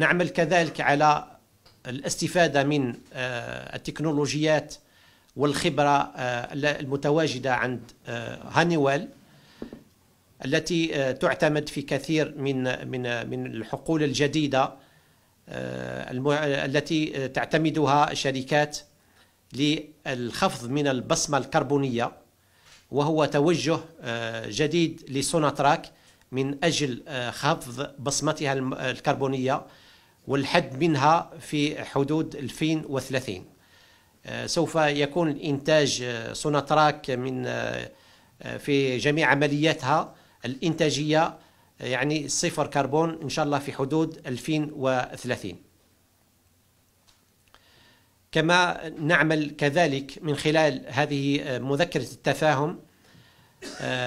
نعمل كذلك على الاستفادة من آه، التكنولوجيات والخبرة آه، المتواجدة عند آه، هانيوال التي تعتمد في كثير من من من الحقول الجديدة التي تعتمدها شركات للخفض من البصمة الكربونية وهو توجه جديد لسوناتراك من أجل خفض بصمتها الكربونية والحد منها في حدود 2030 آه، سوف يكون الإنتاج آه، سوناتراك من آه، في جميع عملياتها الإنتاجية يعني صفر كربون إن شاء الله في حدود 2030 كما نعمل كذلك من خلال هذه مذكرة التفاهم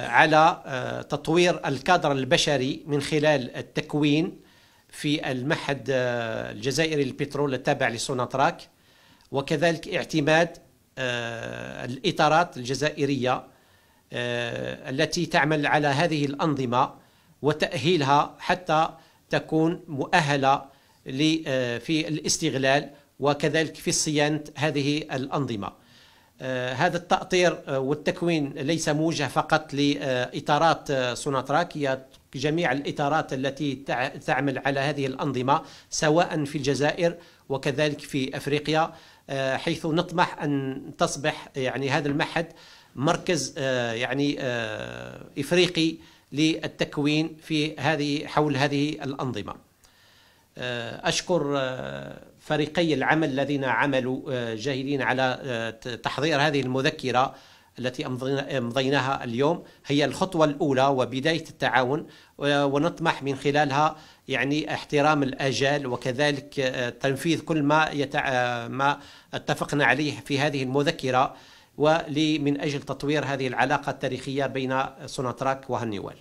على تطوير الكادر البشري من خلال التكوين في المعهد آه، الجزائري للبترول التابع لسوناتراك وكذلك اعتماد آه، الإطارات الجزائرية آه، التي تعمل على هذه الأنظمة وتأهيلها حتى تكون مؤهلة في الاستغلال وكذلك في صيانة هذه الأنظمة آه، هذا التأطير آه، والتكوين ليس موجه فقط لإطارات آه، سوناتراك هي جميع الإطارات التي تعمل على هذه الأنظمة سواء في الجزائر وكذلك في أفريقيا حيث نطمح أن تصبح يعني هذا المعهد مركز يعني إفريقي للتكوين في هذه حول هذه الأنظمة آه، أشكر آه، فريقي العمل الذين عملوا آه، جاهدين على تحضير هذه المذكرة التي أمضيناها اليوم هي الخطوة الأولى وبداية التعاون ونطمح من خلالها يعني احترام الأجال وكذلك تنفيذ كل ما, يتع... ما اتفقنا عليه في هذه المذكرة ومن أجل تطوير هذه العلاقة التاريخية بين سوناتراك وهنيوال